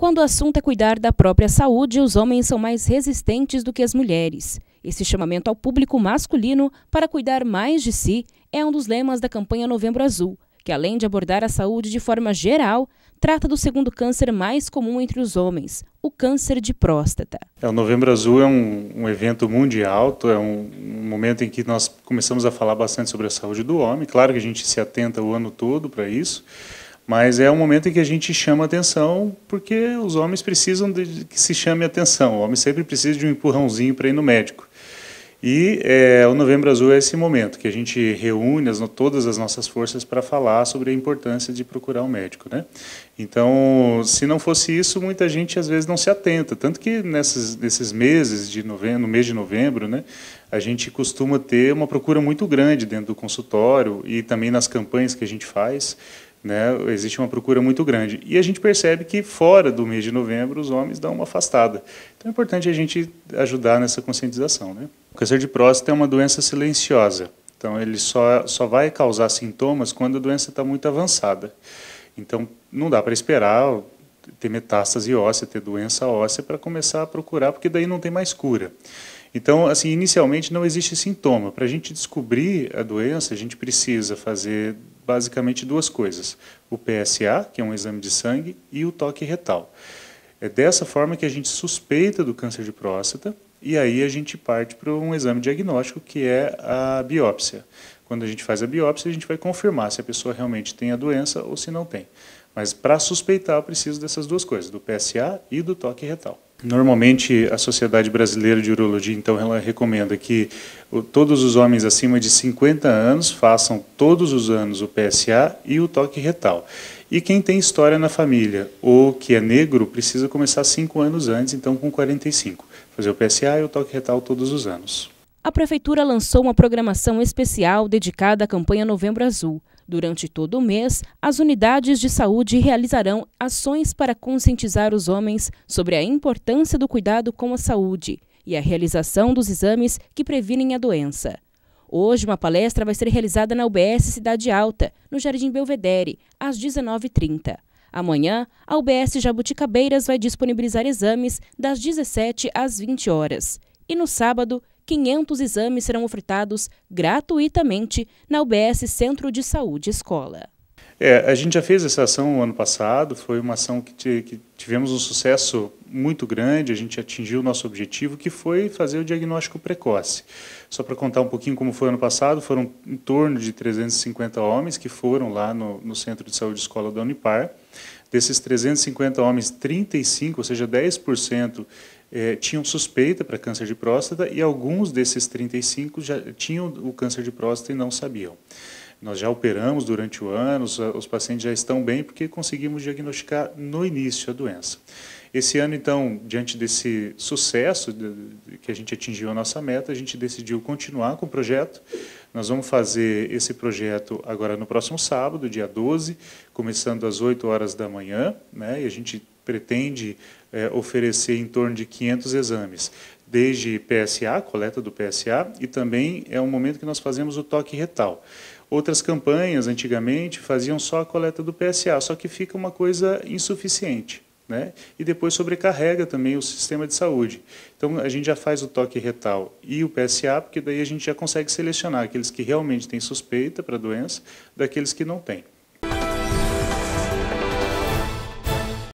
Quando o assunto é cuidar da própria saúde, os homens são mais resistentes do que as mulheres. Esse chamamento ao público masculino para cuidar mais de si é um dos lemas da campanha Novembro Azul, que além de abordar a saúde de forma geral, trata do segundo câncer mais comum entre os homens, o câncer de próstata. É, o Novembro Azul é um, um evento mundial, é um, um momento em que nós começamos a falar bastante sobre a saúde do homem. Claro que a gente se atenta o ano todo para isso, mas é um momento em que a gente chama atenção, porque os homens precisam de que se chame atenção. O homem sempre precisa de um empurrãozinho para ir no médico. E é, o Novembro Azul é esse momento que a gente reúne as, todas as nossas forças para falar sobre a importância de procurar um médico. Né? Então, se não fosse isso, muita gente às vezes não se atenta. Tanto que nessas, nesses meses, de novembro, no mês de novembro, né, a gente costuma ter uma procura muito grande dentro do consultório e também nas campanhas que a gente faz né? Existe uma procura muito grande. E a gente percebe que fora do mês de novembro os homens dão uma afastada. Então é importante a gente ajudar nessa conscientização. Né? O câncer de próstata é uma doença silenciosa. Então ele só, só vai causar sintomas quando a doença está muito avançada. Então não dá para esperar ter metástase óssea, ter doença óssea para começar a procurar, porque daí não tem mais cura. Então, assim, inicialmente não existe sintoma. Para a gente descobrir a doença, a gente precisa fazer basicamente duas coisas: o PSA, que é um exame de sangue, e o toque retal. É dessa forma que a gente suspeita do câncer de próstata e aí a gente parte para um exame diagnóstico que é a biópsia. Quando a gente faz a biópsia, a gente vai confirmar se a pessoa realmente tem a doença ou se não tem. Mas para suspeitar, eu preciso dessas duas coisas, do PSA e do toque retal. Normalmente, a Sociedade Brasileira de Urologia, então, ela recomenda que todos os homens acima de 50 anos façam todos os anos o PSA e o toque retal. E quem tem história na família ou que é negro precisa começar 5 anos antes, então com 45. Fazer o PSA e o toque retal todos os anos. A Prefeitura lançou uma programação especial dedicada à campanha Novembro Azul. Durante todo o mês, as unidades de saúde realizarão ações para conscientizar os homens sobre a importância do cuidado com a saúde e a realização dos exames que previnem a doença. Hoje, uma palestra vai ser realizada na UBS Cidade Alta, no Jardim Belvedere, às 19h30. Amanhã, a UBS Jabuticabeiras vai disponibilizar exames das 17 às 20 horas. E no sábado, 500 exames serão ofertados gratuitamente na UBS Centro de Saúde Escola. É, a gente já fez essa ação ano passado, foi uma ação que, que tivemos um sucesso muito grande, a gente atingiu o nosso objetivo, que foi fazer o diagnóstico precoce. Só para contar um pouquinho como foi ano passado, foram em torno de 350 homens que foram lá no, no Centro de Saúde Escola da Unipar. Desses 350 homens, 35, ou seja, 10%, é, tinham suspeita para câncer de próstata e alguns desses 35 já tinham o câncer de próstata e não sabiam. Nós já operamos durante o ano, os, os pacientes já estão bem porque conseguimos diagnosticar no início a doença. Esse ano, então, diante desse sucesso que a gente atingiu a nossa meta, a gente decidiu continuar com o projeto. Nós vamos fazer esse projeto agora no próximo sábado, dia 12, começando às 8 horas da manhã, né? E a gente pretende é, oferecer em torno de 500 exames, desde PSA, coleta do PSA, e também é um momento que nós fazemos o toque retal. Outras campanhas, antigamente, faziam só a coleta do PSA, só que fica uma coisa insuficiente. Né? E depois sobrecarrega também o sistema de saúde. Então a gente já faz o toque retal e o PSA, porque daí a gente já consegue selecionar aqueles que realmente têm suspeita para a doença daqueles que não têm.